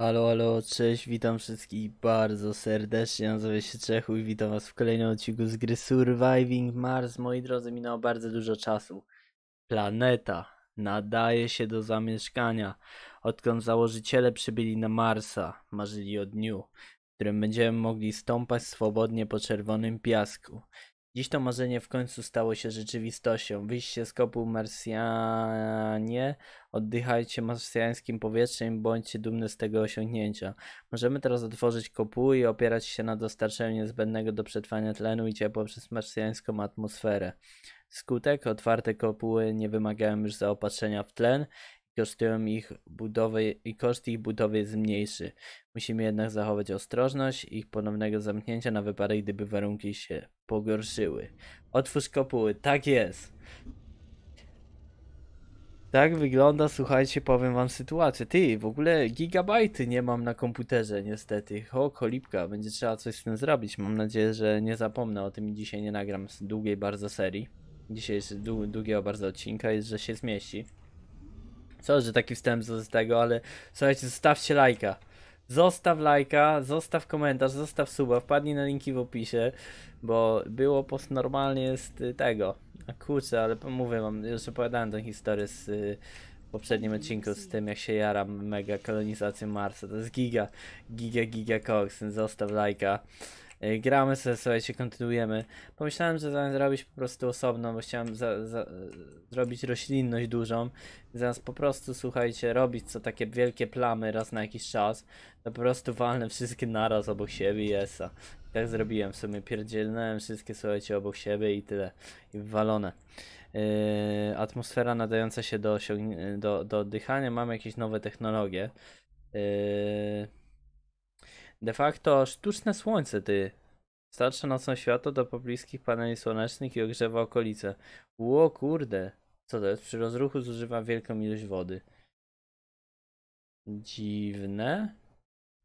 Halo, halo, cześć, witam wszystkich bardzo serdecznie, nazywam się Czechu i witam was w kolejnym odcinku z gry Surviving Mars. Moi drodzy, minęło bardzo dużo czasu. Planeta nadaje się do zamieszkania. Odkąd założyciele przybyli na Marsa, marzyli o dniu, w którym będziemy mogli stąpać swobodnie po czerwonym piasku. Dziś to marzenie w końcu stało się rzeczywistością. Wyjście z kopu Marsjanie Oddychajcie marsjańskim powietrzem i bądźcie dumni z tego osiągnięcia. Możemy teraz otworzyć kopuły i opierać się na dostarczeniu niezbędnego do przetrwania tlenu i ciepła przez marsjańską atmosferę. Skutek otwarte kopuły nie wymagają już zaopatrzenia w tlen kosztują ich budowy i koszt ich budowy jest mniejszy. Musimy jednak zachować ostrożność ich ponownego zamknięcia na wypadek, gdyby warunki się pogorszyły. Otwórz kopuły, tak jest! Tak wygląda, słuchajcie, powiem wam sytuację. Ty, w ogóle gigabajty nie mam na komputerze niestety. O, kolipka, będzie trzeba coś z tym zrobić. Mam nadzieję, że nie zapomnę o tym i dzisiaj nie nagram z długiej bardzo serii. Dzisiaj jest długiego bardzo odcinka i że się zmieści. Co, że taki wstęp z tego, ale słuchajcie, zostawcie lajka. Zostaw lajka, zostaw komentarz, zostaw suba, wpadnij na linki w opisie, bo było post normalnie z y, tego. A kurczę, ale mówię wam, już opowiadałem tę historię z y, w poprzednim odcinku z tym, jak się jaram mega kolonizacją Marsa. To jest giga, giga, giga koks. Zostaw lajka. E, gramy sobie, słuchajcie, kontynuujemy. Pomyślałem, że zamiast zrobić po prostu osobno, bo chciałem za, za, zrobić roślinność dużą, zamiast po prostu, słuchajcie, robić co takie wielkie plamy raz na jakiś czas, to po prostu walnę wszystkie naraz obok siebie i tak zrobiłem w sumie, pierdzielnąłem wszystkie, słuchajcie, obok siebie i tyle. I walone. Yy, e, atmosfera nadająca się do, do, do oddychania, mamy jakieś nowe technologie. Yy, De facto sztuczne słońce, ty. Starsze nocą światło do pobliskich paneli słonecznych i ogrzewa okolice. Ło kurde. Co to jest? Przy rozruchu zużywa wielką ilość wody. Dziwne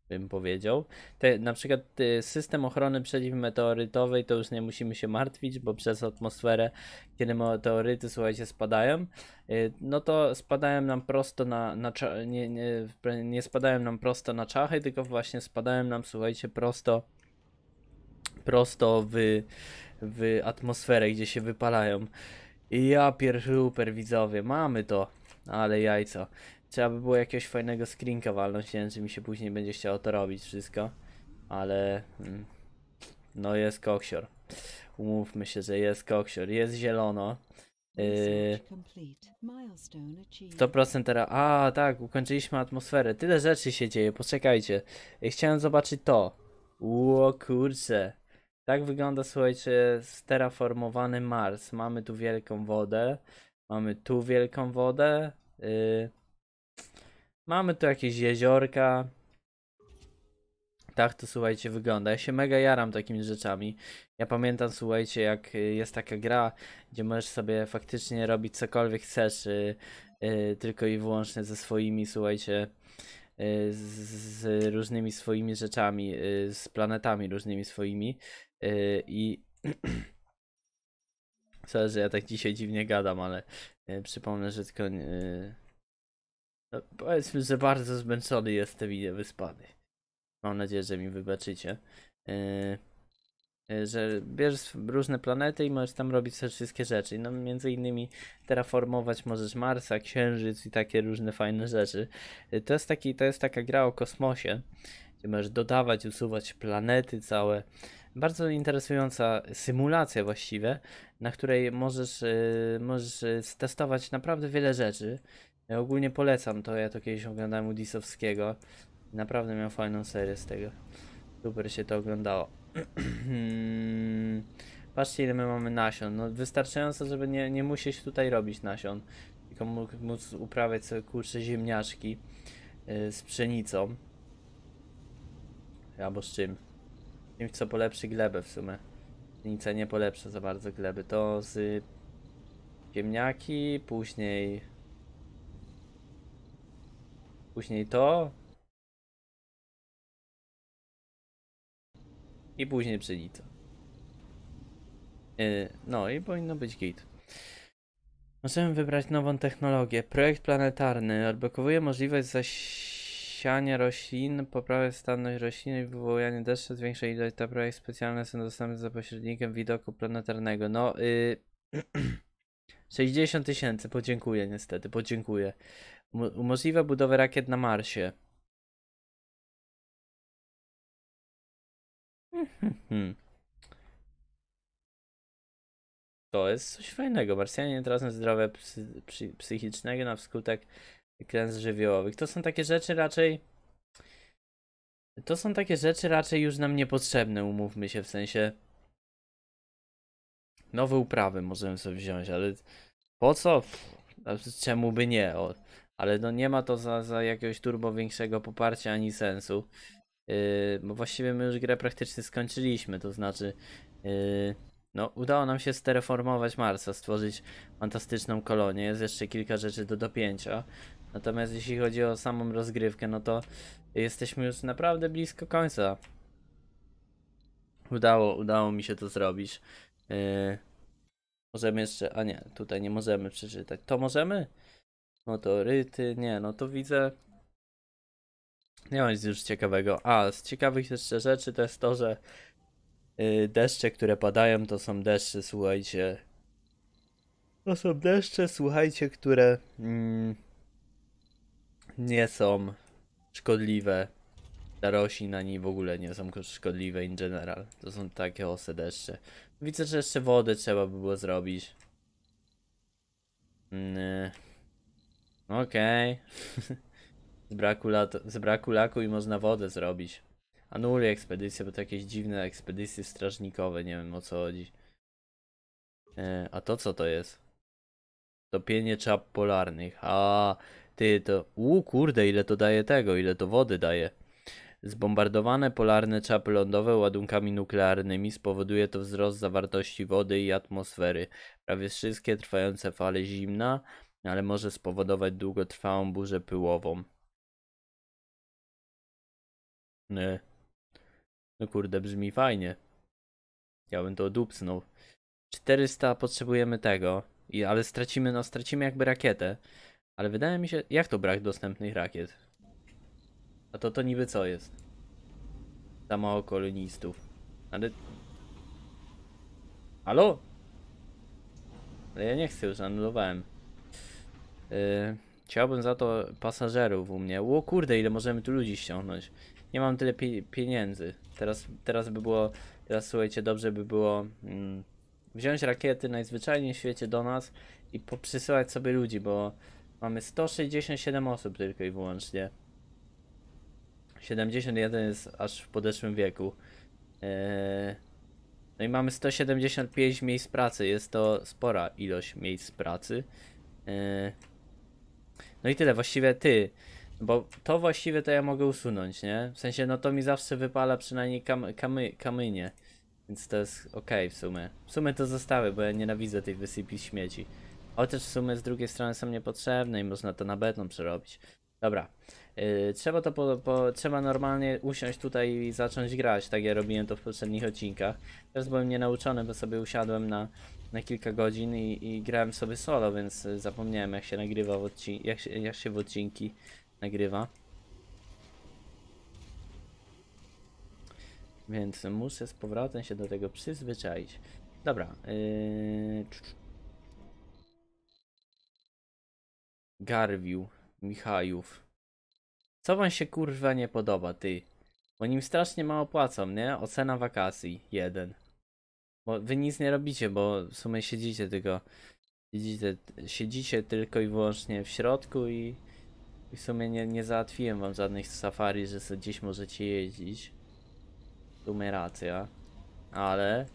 bym powiedział. Te, na przykład y, system ochrony przeciwmeteorytowej to już nie musimy się martwić, bo przez atmosferę, kiedy meteoryty, słuchajcie, spadają, y, no to spadają nam prosto na, na nie, nie, nie spadają nam prosto na czachy, tylko właśnie spadają nam, słuchajcie, prosto prosto w, w atmosferę, gdzie się wypalają. I ja pierwszy super widzowie, mamy to, ale jajco. Trzeba by było jakiegoś fajnego screenka walnąć, nie wiem czy mi się później będzie chciało to robić wszystko, ale mm, no jest koksior. Umówmy się, że jest koksior, jest zielono. 100% yy, teraz. A, tak, ukończyliśmy atmosferę. Tyle rzeczy się dzieje, poczekajcie. Yy, chciałem zobaczyć to. Ło kurczę. Tak wygląda, słuchajcie, steraformowany Mars. Mamy tu wielką wodę. Mamy tu wielką wodę. Yy, Mamy tu jakieś jeziorka. Tak to słuchajcie wygląda. Ja się mega jaram takimi rzeczami. Ja pamiętam słuchajcie jak y, jest taka gra, gdzie możesz sobie faktycznie robić cokolwiek chcesz yy, yy, tylko i wyłącznie ze swoimi słuchajcie yy, z, z, różnymi swoimi rzeczami, y, z planetami różnymi swoimi y, i co że ja tak dzisiaj dziwnie gadam, ale przypomnę, że tylko no, powiedzmy, że bardzo zmęczony jestem i wyspany. Mam nadzieję, że mi wybaczycie. Yy, że bierzesz różne planety i możesz tam robić te wszystkie rzeczy. No, między innymi terraformować możesz Marsa, Księżyc i takie różne fajne rzeczy. Yy, to, jest taki, to jest taka gra o kosmosie, gdzie możesz dodawać, usuwać planety całe. Bardzo interesująca symulacja właściwie, na której możesz, możesz testować naprawdę wiele rzeczy. Ja ogólnie polecam to, ja to kiedyś oglądałem u Disowskiego. Naprawdę miał fajną serię z tego. Super się to oglądało. Patrzcie ile my mamy nasion. No wystarczająco, żeby nie, nie musieć tutaj robić nasion. Tylko móc uprawiać sobie kurcze ziemniaczki y, z pszenicą. Albo z czym? Czymś co polepszy glebę w sumie. Pszenica nie polepsza za bardzo gleby. To z ziemniaki, później Później to. I później pszenica. to y, no i powinno być git. Możemy wybrać nową technologię. Projekt planetarny odblokowuje możliwość zasiania roślin, poprawia stanność rośliny i wywołanie deszczu, zwiększa ilość. Te projekty specjalne są dostępne za pośrednikiem widoku planetarnego. No, 60 y, tysięcy, podziękuję niestety, podziękuję. Umożliwia budowę rakiet na Marsie. Hmm, hmm, hmm. To jest coś fajnego. Marsjanie nie tracą zdrowia psy, psychicznego na wskutek klęsk żywiołowych. To są takie rzeczy raczej... To są takie rzeczy raczej już nam niepotrzebne, umówmy się, w sensie... Nowe uprawy możemy sobie wziąć, ale po co? Czemu by nie? O, ale no nie ma to za, za jakiegoś turbo większego poparcia ani sensu. Yy, bo właściwie my już grę praktycznie skończyliśmy, to znaczy yy, no udało nam się stereformować Marsa, stworzyć fantastyczną kolonię, jest jeszcze kilka rzeczy do dopięcia. Natomiast jeśli chodzi o samą rozgrywkę, no to jesteśmy już naprawdę blisko końca. Udało, udało mi się to zrobić. Yy, możemy jeszcze, a nie, tutaj nie możemy przeczytać. To możemy? Motoryty, nie, no to widzę. Nie ma nic już ciekawego. A, z ciekawych jeszcze rzeczy to jest to, że yy, deszcze, które padają, to są deszcze, słuchajcie. To są deszcze, słuchajcie, które mm, nie są szkodliwe dla roślin, ani w ogóle nie są szkodliwe in general. To są takie ose deszcze. Widzę, że jeszcze wodę trzeba by było zrobić. Yy. Okej. Okay. z, braku z braku laku i można wodę zrobić. Anuluj ekspedycję, bo to jakieś dziwne ekspedycje strażnikowe, nie wiem o co chodzi. E, a to co to jest? Topienie czap polarnych. A ty to. U kurde, ile to daje tego, ile to wody daje. Zbombardowane polarne czapy lądowe ładunkami nuklearnymi spowoduje to wzrost zawartości wody i atmosfery. Prawie wszystkie trwające fale zimna ale może spowodować długotrwałą burzę pyłową. Nie. No kurde, brzmi fajnie. Ja bym to dupsnął. 400 potrzebujemy tego, i, ale stracimy, no stracimy jakby rakietę. Ale wydaje mi się, jak to brak dostępnych rakiet? A to to niby co jest? Za mało kolonistów. Ale... Halo? Ale ja nie chcę, już anulowałem. Y, chciałbym za to pasażerów u mnie. Ło kurde, ile możemy tu ludzi ściągnąć. Nie mam tyle pieniędzy. Teraz, teraz by było, teraz słuchajcie, dobrze by było mm, wziąć rakiety najzwyczajniej w świecie do nas i poprzysyłać sobie ludzi, bo mamy 167 osób tylko i wyłącznie. 71 jest aż w podeszłym wieku. Eee, no i mamy 175 miejsc pracy. Jest to spora ilość miejsc pracy. Eee, no i tyle, właściwie ty. Bo to właściwie to ja mogę usunąć, nie? W sensie, no to mi zawsze wypala przynajmniej kam kamy kamynie. Więc to jest ok w sumie. W sumie to zostały, bo ja nienawidzę tej wysypi śmieci. Chociaż w sumie z drugiej strony są niepotrzebne i można to na beton przerobić. Dobra. Yy, trzeba to po, po, trzeba normalnie usiąść tutaj i zacząć grać, tak ja robiłem to w poprzednich odcinkach. Teraz byłem nienauczony, bo sobie usiadłem na na kilka godzin i, i grałem sobie solo, więc e, zapomniałem jak się nagrywa w odcinki, jak się, jak się w odcinki nagrywa. Więc muszę z powrotem się do tego przyzwyczaić. Dobra. Yy... Garwił. Michajów. Co wam się kurwa nie podoba, ty? Bo nim strasznie mało płacą, nie? Ocena wakacji. Jeden. Bo wy nic nie robicie, bo w sumie siedzicie tylko. Siedzicie, siedzicie tylko i wyłącznie w środku i, i w sumie nie, nie załatwiłem wam żadnych safari, że sobie gdzieś możecie jeździć. W sumie racja. Ale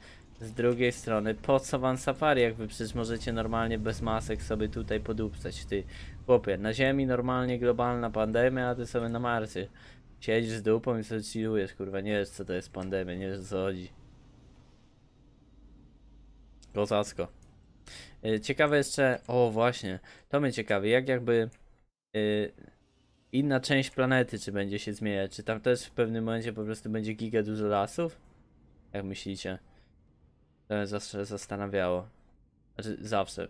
z drugiej strony, po co wam safari, jak wy przecież możecie normalnie bez masek sobie tutaj podupcać, ty chłopie. Na ziemi normalnie globalna pandemia, a ty sobie na Marsie. Siedzisz z dupą i sobie chillujesz, kurwa, nie wiesz co to jest pandemia, nie wiesz co chodzi. Kozacko. E, ciekawe jeszcze, o właśnie, to mnie ciekawi, jak jakby yy, inna część planety, czy będzie się zmieniać, czy tam też w pewnym momencie po prostu będzie giga dużo lasów? Jak myślicie? To mnie zawsze zastanawiało. Znaczy, zawsze.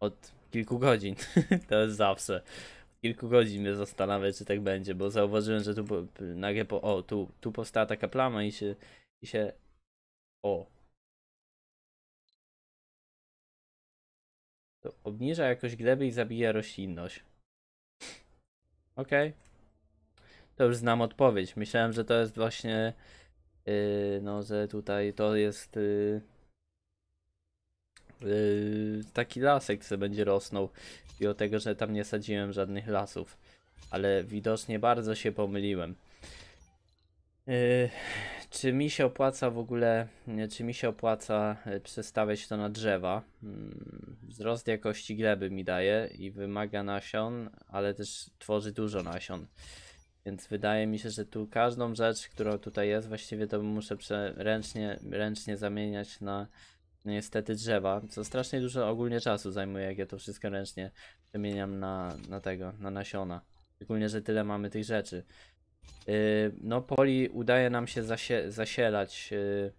Od kilku godzin, to jest zawsze. Od kilku godzin mnie zastanawia, czy tak będzie, bo zauważyłem, że tu nagle po, o, tu, tu powstała taka plama i się, i się, o, To obniża jakość gleby i zabija roślinność. Okej. Okay. To już znam odpowiedź. Myślałem, że to jest właśnie... Yy, no, że tutaj to jest... Yy, yy, taki lasek, co będzie rosnął. I o tego, że tam nie sadziłem żadnych lasów. Ale widocznie bardzo się pomyliłem. Yy czy mi się opłaca w ogóle, czy mi się opłaca e, przestawiać to na drzewa? Mm, wzrost jakości gleby mi daje i wymaga nasion, ale też tworzy dużo nasion. Więc wydaje mi się, że tu każdą rzecz, która tutaj jest, właściwie to muszę ręcznie, ręcznie zamieniać na niestety drzewa, co strasznie dużo ogólnie czasu zajmuje, jak ja to wszystko ręcznie przemieniam na, na tego, na nasiona. Szczególnie, że tyle mamy tych rzeczy. Y, no poli udaje nam się zasie zasielać y,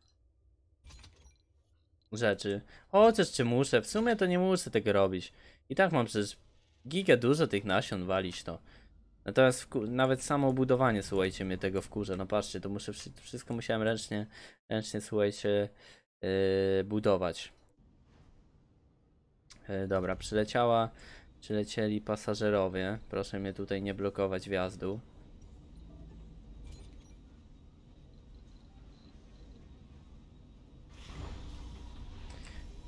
rzeczy. Chociaż czy muszę? W sumie to nie muszę tego robić. I tak mam przecież giga dużo tych nasion walić to. No. Natomiast nawet samo budowanie, słuchajcie, mnie tego wkurza. No patrzcie, to muszę wszystko musiałem ręcznie, ręcznie słuchajcie, yy, budować. Yy, dobra, przyleciała, przylecieli pasażerowie. Proszę mnie tutaj nie blokować wjazdu.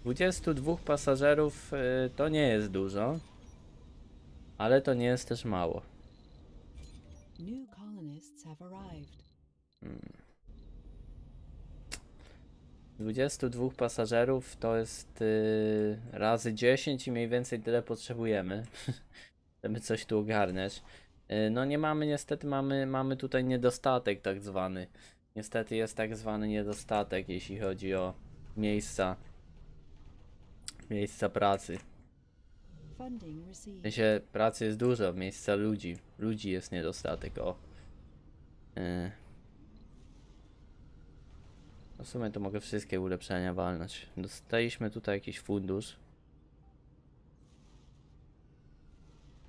22 pasażerów y, to nie jest dużo, ale to nie jest też mało. Hmm. 22 pasażerów to jest y, razy 10 i mniej więcej tyle potrzebujemy, żeby coś tu ogarniać. Y, no nie mamy niestety, mamy, mamy tutaj niedostatek tak zwany. Niestety jest tak zwany niedostatek, jeśli chodzi o miejsca miejsca pracy. W sensie pracy jest dużo, miejsca ludzi. Ludzi jest niedostatek, o. Yy. W sumie to mogę wszystkie ulepszenia walnąć. Dostaliśmy tutaj jakiś fundusz.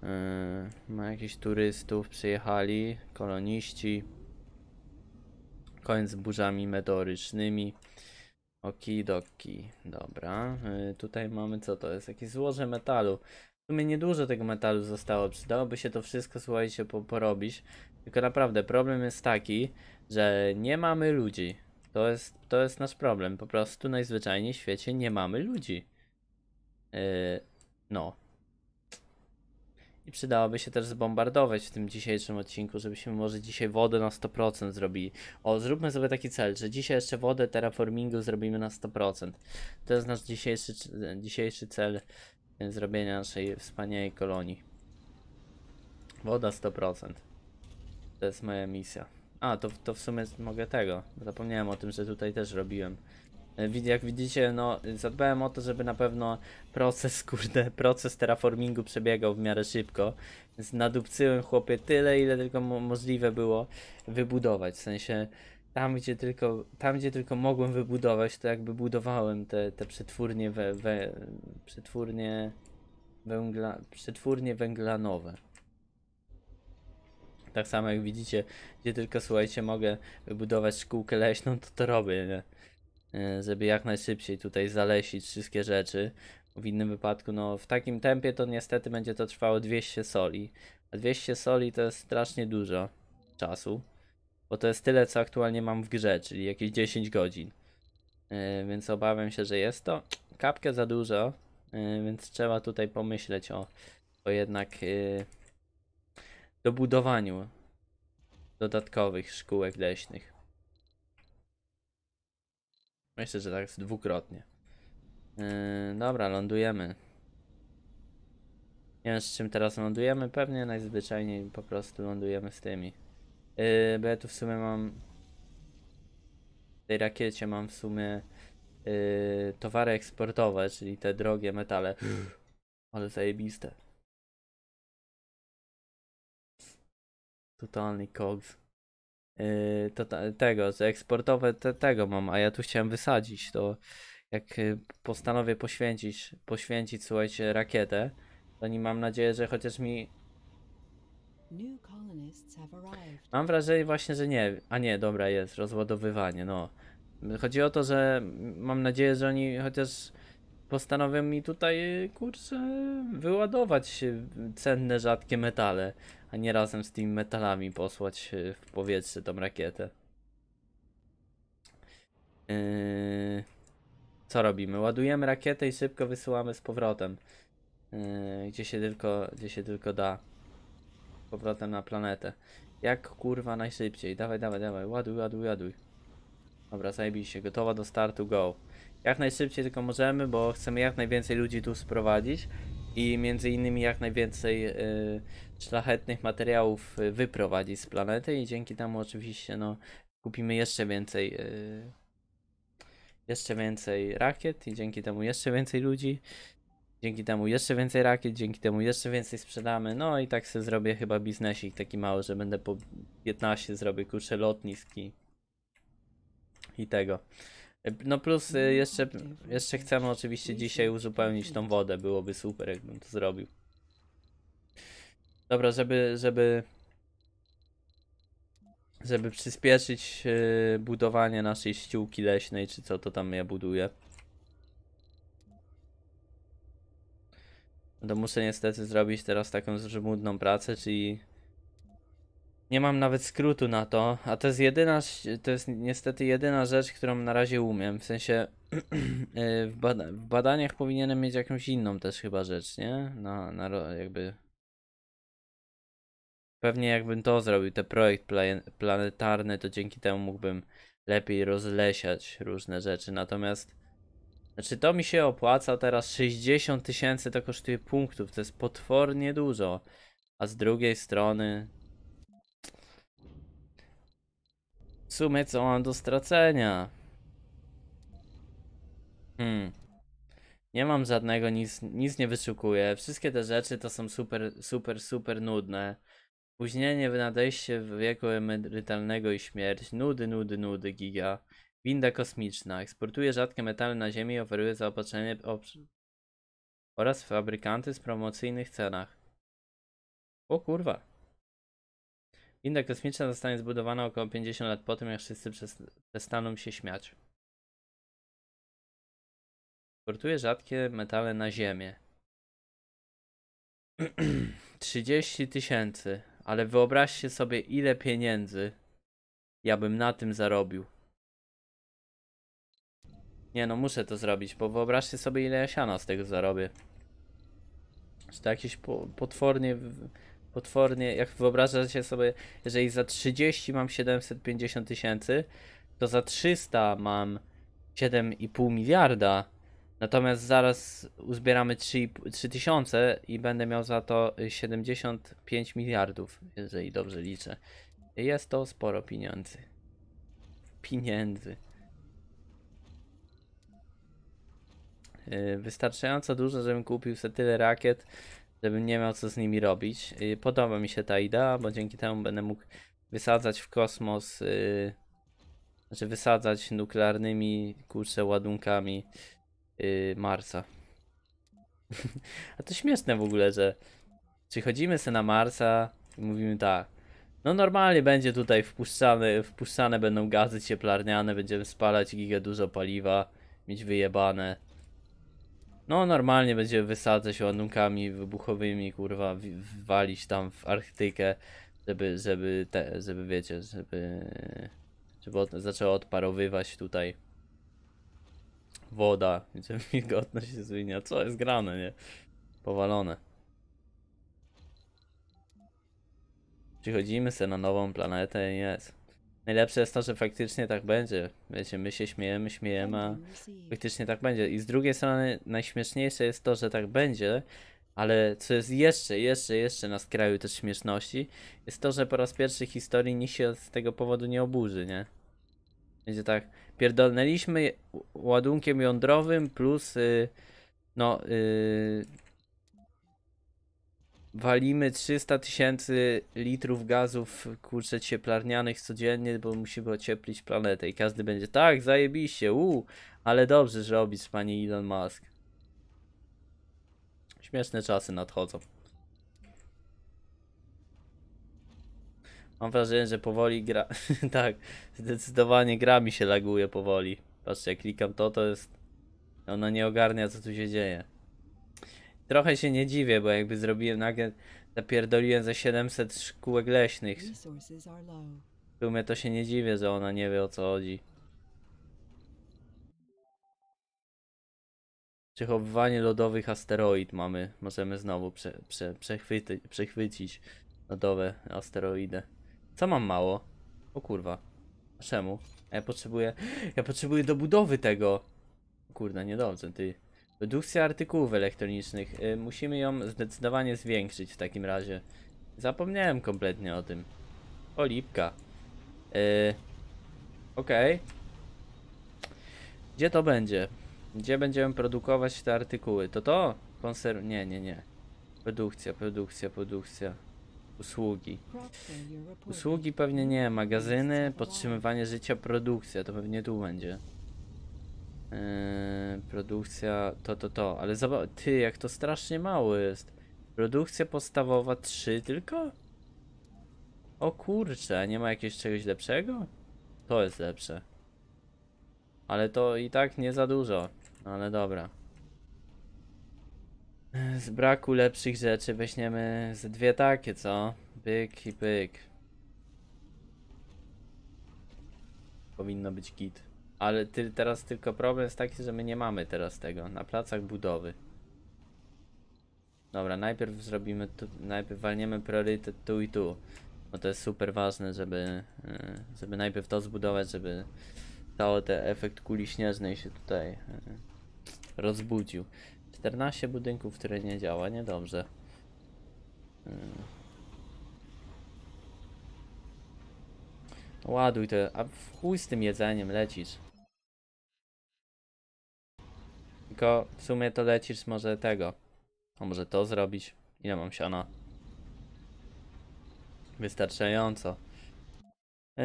Yy, ma jakichś turystów, przyjechali, koloniści. Koniec z burzami meteorycznymi. Okidoki, dobra. Y, tutaj mamy co to jest? Jakieś złoże metalu. W sumie niedużo tego metalu zostało. Przydałoby się to wszystko, słuchajcie, po porobić. Tylko naprawdę problem jest taki, że nie mamy ludzi. To jest, to jest nasz problem. Po prostu najzwyczajniej w świecie nie mamy ludzi. Yy, no. I przydałoby się też zbombardować w tym dzisiejszym odcinku, żebyśmy może dzisiaj wodę na 100% zrobili. O, zróbmy sobie taki cel, że dzisiaj jeszcze wodę terraformingu zrobimy na 100%. To jest nasz dzisiejszy, dzisiejszy cel e, zrobienia naszej wspaniałej kolonii. Woda 100%. To jest moja misja. A, to, to w sumie mogę tego. Zapomniałem o tym, że tutaj też robiłem. E, jak widzicie, no, zadbałem o to, żeby na pewno proces, kurde, proces terraformingu przebiegał w miarę szybko. Więc nadupcyłem chłopie tyle, ile tylko możliwe było wybudować. W sensie tam, gdzie tylko, tam, gdzie tylko mogłem wybudować, to jakby budowałem te, te przetwórnie, we, we, przetwórnie, węgla, przetwórnie węglanowe. Tak samo jak widzicie, gdzie tylko słuchajcie, mogę wybudować szkółkę leśną, to to robię. Nie? E, żeby jak najszybciej tutaj zalesić wszystkie rzeczy. W innym wypadku, no w takim tempie to niestety będzie to trwało 200 soli. A 200 soli to jest strasznie dużo czasu, bo to jest tyle, co aktualnie mam w grze, czyli jakieś 10 godzin. E, więc obawiam się, że jest to kapkę za dużo, e, więc trzeba tutaj pomyśleć o, o jednak dobudowaniu dodatkowych szkółek leśnych. Myślę, że tak dwukrotnie. Yy, dobra, lądujemy. Nie wiem z czym teraz lądujemy, pewnie najzwyczajniej po prostu lądujemy z tymi. Yy, bo ja tu w sumie mam... W tej rakiecie mam w sumie yy, towary eksportowe, czyli te drogie metale. Ale zajebiste. Totalny koks. Yy, to tego, eksportowe te, tego mam, a ja tu chciałem wysadzić, to jak y, postanowię poświęcić, poświęcić słuchajcie, rakietę, to nie mam nadzieję, że chociaż mi... Mam wrażenie właśnie, że nie, a nie, dobra jest, rozładowywanie, no. Chodzi o to, że mam nadzieję, że oni chociaż postanowią mi tutaj, y, kurczę, wyładować cenne, rzadkie metale a nie razem z tymi metalami posłać e, w powietrze tą rakietę. Yy... Co robimy? Ładujemy rakietę i szybko wysyłamy z powrotem. Yy, gdzie, się tylko, gdzie się tylko da. Z powrotem na planetę. Jak kurwa najszybciej. Dawaj, dawaj, dawaj. Ładuj, ładuj, ładuj. Dobra, się. Gotowa do startu, go. Jak najszybciej tylko możemy, bo chcemy jak najwięcej ludzi tu sprowadzić i między innymi jak najwięcej y, szlachetnych materiałów y, wyprowadzić z planety i dzięki temu oczywiście no, kupimy jeszcze więcej y, jeszcze więcej rakiet i dzięki temu jeszcze więcej ludzi dzięki temu jeszcze więcej rakiet, dzięki temu jeszcze więcej sprzedamy, no i tak sobie zrobię chyba biznesik taki mały, że będę po 15 zrobię kurczę lotniski i tego. No plus y, no, jeszcze, jeszcze chcemy oczywiście dzisiaj uzupełnić tą wodę. Byłoby super, jakbym to zrobił. Dobra, żeby, żeby, żeby przyspieszyć y, budowanie naszej ściółki leśnej, czy co to tam ja buduję. To muszę niestety zrobić teraz taką żmudną pracę, czyli nie mam nawet skrótu na to, a to jest jedyna, to jest niestety jedyna rzecz, którą na razie umiem. W sensie y, w, bada w, badaniach powinienem mieć jakąś inną też chyba rzecz, nie? Na, na jakby. Pewnie jakbym to zrobił, ten projekt planetarny, to dzięki temu mógłbym lepiej rozlesiać różne rzeczy. Natomiast, znaczy to mi się opłaca teraz, 60 tysięcy to kosztuje punktów, to jest potwornie dużo. A z drugiej strony, W sumie co mam do stracenia? Hmm. Nie mam żadnego, nic, nic nie wyszukuję. Wszystkie te rzeczy to są super, super, super nudne. Późnienie w nadejście w wieku emerytalnego i śmierć. Nudy, nudy, nudy, giga. Winda kosmiczna. Eksportuje rzadkie metale na Ziemię i oferuje zaopatrzenie oraz fabrykanty z promocyjnych cenach. O kurwa. Inda kosmiczna zostanie zbudowana około 50 lat po tym, jak wszyscy przestaną się śmiać. Portuje rzadkie metale na Ziemię. 30 tysięcy, ale wyobraźcie sobie, ile pieniędzy ja bym na tym zarobił. Nie no, muszę to zrobić, bo wyobraźcie sobie, ile ja siana z tego zarobię. Czy to jakieś po potwornie potwornie, jak wyobrażacie sobie, jeżeli za 30 mam 750 tysięcy, to za 300 mam 7,5 miliarda, natomiast zaraz uzbieramy 3, tysiące i będę miał za to 75 miliardów, jeżeli dobrze liczę. Jest to sporo pieniędzy. Pieniędzy. Yy, wystarczająco dużo, żebym kupił sobie tyle rakiet, żebym nie miał co z nimi robić. Y, podoba mi się ta idea, bo dzięki temu będę mógł wysadzać w kosmos, yy, znaczy wysadzać nuklearnymi, kurczę, ładunkami yy, Marsa. A to śmieszne w ogóle, że przychodzimy sobie na Marsa i mówimy tak, no normalnie będzie tutaj wpuszczane, wpuszczane będą gazy cieplarniane, będziemy spalać gigę dużo paliwa, mieć wyjebane no normalnie będzie wysadzać ładunkami wybuchowymi, kurwa, walić tam w Arktykę, żeby, żeby, te, żeby wiecie, żeby, żeby od, zaczęła odparowywać tutaj woda, żeby wilgotność się zmienia. Co jest grane, nie? Powalone. Przychodzimy se na nową planetę i jest. Najlepsze jest to, że faktycznie tak będzie. Wiecie, my się śmiejemy, śmiejemy, a faktycznie tak będzie. I z drugiej strony najśmieszniejsze jest to, że tak będzie, ale co jest jeszcze, jeszcze, jeszcze na skraju też śmieszności, jest to, że po raz pierwszy w historii nikt się z tego powodu nie oburzy, nie? Będzie tak, pierdolnęliśmy ładunkiem jądrowym plus, yy, no, yy, walimy 300 tysięcy litrów gazów, kurczę, cieplarnianych codziennie, bo musimy ocieplić planetę i każdy będzie, tak, zajebiście, u, ale dobrze, że robisz, pani Elon Musk. Śmieszne czasy nadchodzą. Mam wrażenie, że powoli gra... tak, zdecydowanie gra mi się laguje powoli. Patrzcie, jak klikam to, to jest... Ona nie ogarnia, co tu się dzieje. Trochę się nie dziwię, bo jakby zrobiłem nagle, zapierdoliłem za 700 szkółek leśnych. W sumie to się nie dziwię, że ona nie wie o co chodzi. Przechowywanie lodowych asteroid mamy. Możemy znowu prze, prze, przechwyty, przechwycić lodowe asteroidy. Co mam mało? O kurwa. Czemu? ja potrzebuję... Ja potrzebuję do budowy tego. Kurde, niedobrze, ty. Produkcja artykułów elektronicznych. Y, musimy ją zdecydowanie zwiększyć w takim razie. Zapomniałem kompletnie o tym. O, lipka. Yy, Okej. Okay. Gdzie to będzie? Gdzie będziemy produkować te artykuły? To to? Konserw... Nie, nie, nie. Produkcja, produkcja, produkcja. Usługi. Usługi pewnie nie. Magazyny, podtrzymywanie życia, produkcja. To pewnie tu będzie. Yy, produkcja to, to, to, ale zobacz, ty, jak to strasznie mało jest. Produkcja podstawowa 3 tylko? O kurczę, nie ma jakiegoś czegoś lepszego? To jest lepsze. Ale to i tak nie za dużo. No, ale dobra. Z braku lepszych rzeczy weźmiemy z dwie takie, co? Byk i pyk. Powinno być git. Ale ty, teraz tylko problem jest taki, że my nie mamy teraz tego na placach budowy. Dobra, najpierw zrobimy tu, najpierw walniemy priorytet tu i tu. Bo to jest super ważne, żeby, y, żeby najpierw to zbudować, żeby cały ten efekt kuli śnieżnej się tutaj y, rozbudził. 14 budynków, które nie działa, niedobrze. Y. Ładuj to, a w chuj z tym jedzeniem lecisz. Tylko w sumie to lecisz może tego. A może to zrobić? Ile mam siana? Wystarczająco. Yy,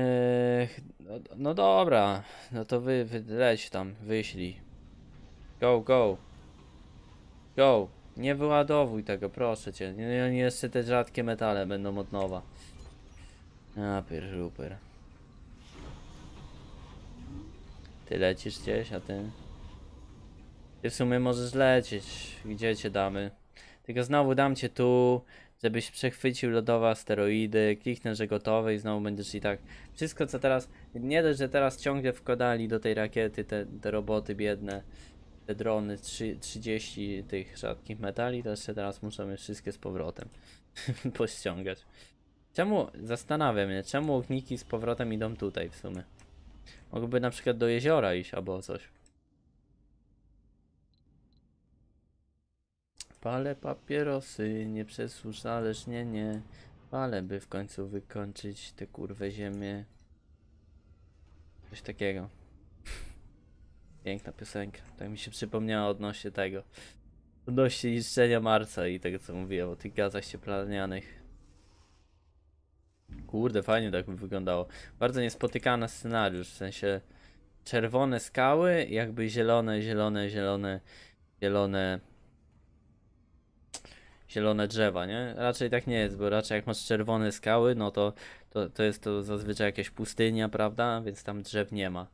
no, no, dobra, no to wy, wy leć tam, wyślij. Go, go. Go. Nie wyładowuj tego, proszę cię. Nie, nie jeszcze te rzadkie metale będą od nowa. A, pierdruper. Ty lecisz gdzieś, a ty w sumie możesz lecieć, gdzie cię damy. Tylko znowu dam cię tu, żebyś przechwycił lodowe asteroidy, kliknę, że gotowe i znowu będziesz i tak. Wszystko co teraz, nie dość, że teraz ciągle wkładali do tej rakiety te, te roboty biedne, te drony, 3, 30 tych rzadkich metali, to jeszcze teraz musimy wszystkie z powrotem pościągać. Czemu, zastanawiam się, czemu ogniki z powrotem idą tutaj w sumie? Mogłyby na przykład do jeziora iść albo coś. Palę papierosy, nie ależ nie, nie. Palę, by w końcu wykończyć te kurwe ziemię. Coś takiego. Piękna piosenka. Tak mi się przypomniała odnośnie tego. Odnośnie niszczenia marca i tego co mówiłem o tych gazach cieplarnianych. Kurde, fajnie tak by wyglądało. Bardzo niespotykany scenariusz, w sensie czerwone skały, jakby zielone, zielone, zielone, zielone zielone drzewa, nie? Raczej tak nie jest, bo raczej jak masz czerwone skały, no to, to, to jest to zazwyczaj jakaś pustynia, prawda? Więc tam drzew nie ma.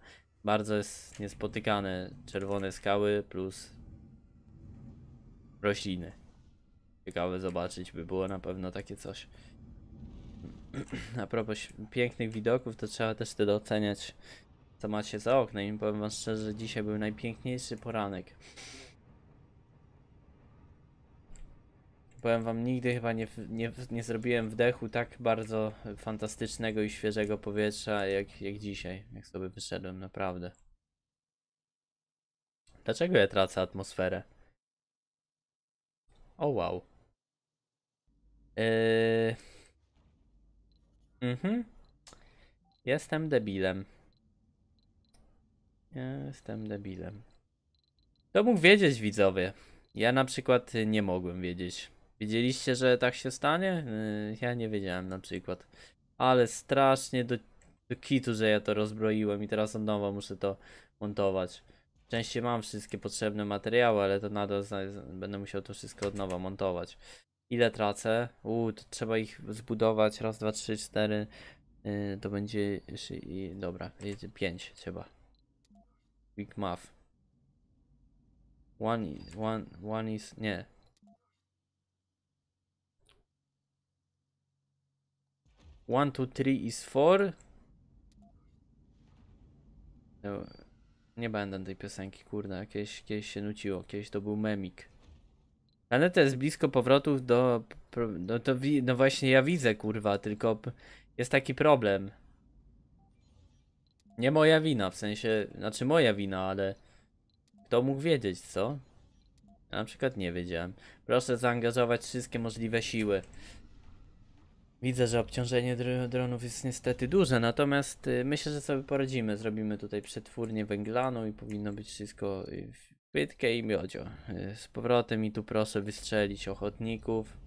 Bardzo jest niespotykane czerwone skały plus rośliny. Ciekawe zobaczyć by było na pewno takie coś. A propos pięknych widoków, to trzeba też wtedy oceniać, co macie za oknem. Powiem wam szczerze, że dzisiaj był najpiękniejszy poranek. Powiem wam, nigdy chyba nie, nie, nie zrobiłem wdechu tak bardzo fantastycznego i świeżego powietrza jak, jak dzisiaj, jak sobie wyszedłem, naprawdę. Dlaczego ja tracę atmosferę? O oh, wow. Yy... Mhm. Jestem debilem. Jestem debilem. To mógł wiedzieć widzowie. Ja na przykład nie mogłem wiedzieć. Wiedzieliście, że tak się stanie? Y, ja nie wiedziałem na przykład. Ale strasznie do, do kitu, że ja to rozbroiłem i teraz od nowa muszę to montować. Częściej mam wszystkie potrzebne materiały, ale to nadal będę musiał to wszystko od nowa montować. Ile tracę? Uuu, to trzeba ich zbudować. Raz, dwa, trzy, cztery. Yy, to będzie... I, dobra, jedzie pięć trzeba. Big math. One, one, one is... Nie, 1, 2, 3 is 4. No, nie będę tej piosenki, kurde, kiedyś, kiedyś się nuciło, kiedyś to był memik. Planeta jest blisko powrotów do... No, to no właśnie ja widzę, kurwa, tylko jest taki problem. Nie moja wina, w sensie, znaczy moja wina, ale kto mógł wiedzieć, co? Ja na przykład nie wiedziałem. Proszę zaangażować wszystkie możliwe siły. Widzę, że obciążenie dr dronów jest niestety duże, natomiast y, myślę, że sobie poradzimy. Zrobimy tutaj przetwórnię węglaną i powinno być wszystko y, w płytkę i miodzio. Y, z powrotem i tu proszę wystrzelić ochotników.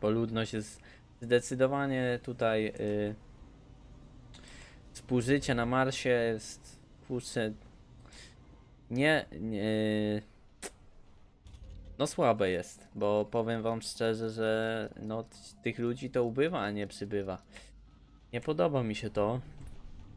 Bo ludność jest zdecydowanie tutaj y, współżycie na Marsie jest kurczę nie, nie no słabe jest, bo powiem wam szczerze, że no tych ludzi to ubywa, a nie przybywa. Nie podoba mi się to.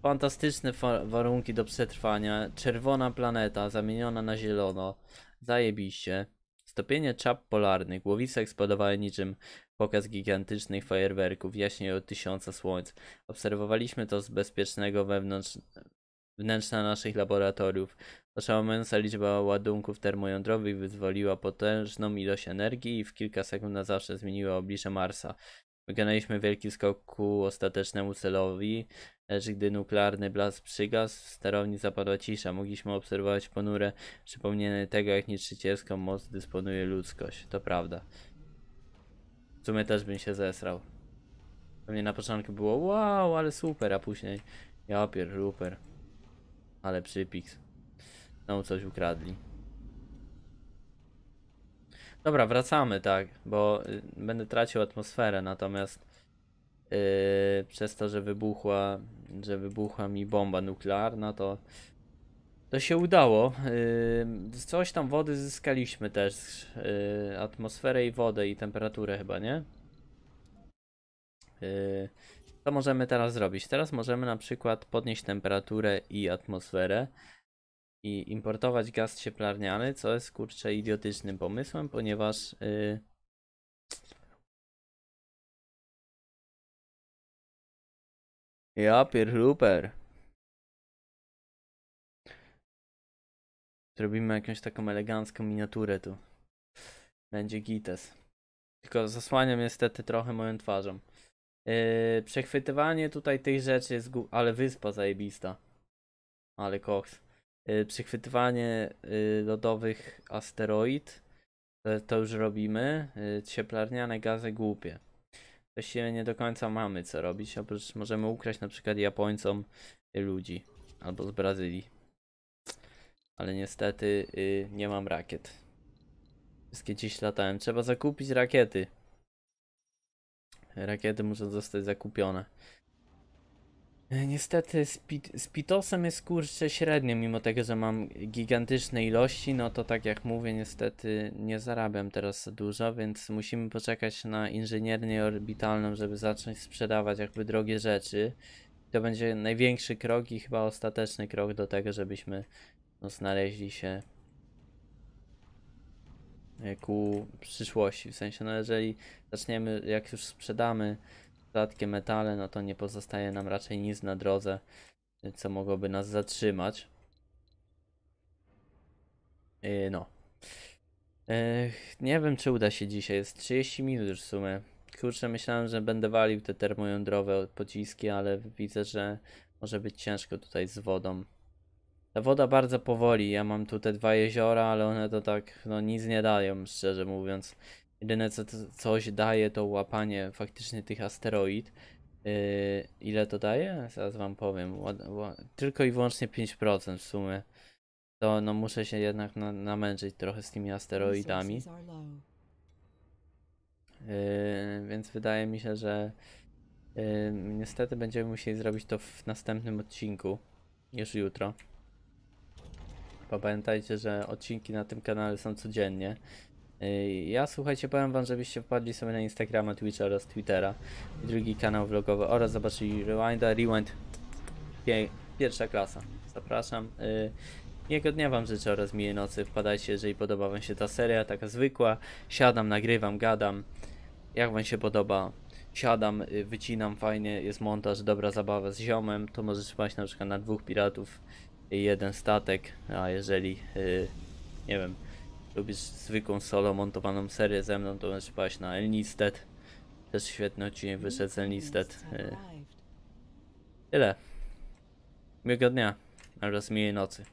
Fantastyczne warunki do przetrwania. Czerwona planeta zamieniona na zielono. Zajebiście. Stopienie czap polarnych, głowice eksplodowały niczym pokaz gigantycznych fajerwerków, jaśniej od tysiąca słońc. Obserwowaliśmy to z bezpiecznego wewnątrz wnętrza naszych laboratoriów. Oszałamiająca liczba ładunków termojądrowych wyzwoliła potężną ilość energii i w kilka sekund na zawsze zmieniła oblicze Marsa. Wykonaliśmy wielki skok ku ostatecznemu celowi, lecz gdy nuklearny blask przygasł, w sterowni zapadła cisza. Mogliśmy obserwować ponure przypomnienie tego, jak niszczycielską moc dysponuje ludzkość. To prawda. W sumie też bym się zesrał. Pewnie na początku było wow, ale super, a później ja pier, super. Ale przypik. No coś ukradli. Dobra, wracamy, tak, bo y, będę tracił atmosferę, natomiast yy, przez to, że wybuchła, że wybuchła mi bomba nuklearna, to to się udało. Yy, coś tam wody zyskaliśmy też, yy, atmosferę i wodę i temperaturę chyba, nie? Yy, co możemy teraz zrobić? Teraz możemy na przykład podnieść temperaturę i atmosferę i importować gaz cieplarniany, co jest kurczę idiotycznym pomysłem, ponieważ yy... Ja pierruper. Zrobimy jakąś taką elegancką miniaturę tu. Będzie gites. Tylko zasłaniam niestety trochę moją twarzą. Yy, przechwytywanie tutaj tych rzeczy jest... Ale wyspa zajebista. Ale koks. Yy, przechwytywanie yy, lodowych asteroid. To, e, to już robimy. Yy, cieplarniane gazy głupie. Właściwie nie do końca mamy co robić, oprócz możemy ukraść na przykład Japońcom ludzi. Albo z Brazylii. Ale niestety yy, nie mam rakiet. Wszystkie dziś latałem. Trzeba zakupić rakiety. Rakiety muszą zostać zakupione. E, niestety z, pit z Pitosem jest kurczę średnie, mimo tego, że mam gigantyczne ilości, no to tak jak mówię, niestety nie zarabiam teraz dużo, więc musimy poczekać na inżynierię orbitalną, żeby zacząć sprzedawać jakby drogie rzeczy. To będzie największy krok i chyba ostateczny krok do tego, żebyśmy no, znaleźli się E, ku przyszłości. W sensie, no jeżeli zaczniemy, jak już sprzedamy rzadkie metale, no to nie pozostaje nam raczej nic na drodze, e, co mogłoby nas zatrzymać. Yy, no. Yy, nie wiem, czy uda się dzisiaj. Jest 30 minut już w sumie. Kurczę, myślałem, że będę walił te termojądrowe pociski, ale widzę, że może być ciężko tutaj z wodą. Ta woda bardzo powoli. Ja mam tu te dwa jeziora, ale one to tak, no nic nie dają, szczerze mówiąc. Jedyne co coś daje to łapanie faktycznie tych asteroid. Yy, ile to daje? Zaraz wam powiem. tylko i wyłącznie 5% w sumie. To no muszę się jednak na, namęczyć trochę z tymi asteroidami. Yy, więc wydaje mi się, że yy, niestety będziemy musieli zrobić to w następnym odcinku. Już jutro. Pamiętajcie, że odcinki na tym kanale są codziennie. Yy, ja słuchajcie, powiem wam, żebyście wpadli sobie na Instagrama, Twitcha oraz Twittera, drugi kanał vlogowy oraz zobaczyli Rewinda, Rewind, pierwsza klasa. Zapraszam. Yy, jego dnia wam życzę oraz miłej nocy. Wpadajcie, jeżeli podoba wam się ta seria, taka zwykła. Siadam, nagrywam, gadam. Jak wam się podoba, siadam, yy, wycinam, fajnie, jest montaż, dobra zabawa z ziomem. To może trwać na przykład na dwóch piratów jeden statek, a jeżeli, yy, nie wiem, lubisz zwykłą solo montowaną serię ze mną, to możesz paść na Elnistet. Też świetny odcinek wyszedł z Elnistet. Yy. Tyle. Miłego dnia oraz miłej nocy.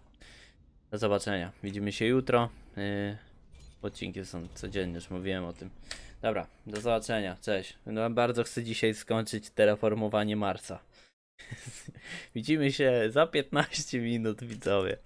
Do zobaczenia. Widzimy się jutro. Yy, odcinki są codziennie, już mówiłem o tym. Dobra, do zobaczenia. Cześć. No, bardzo chcę dzisiaj skończyć terraformowanie Marsa. Widzimy się za 15 minut, widzowie.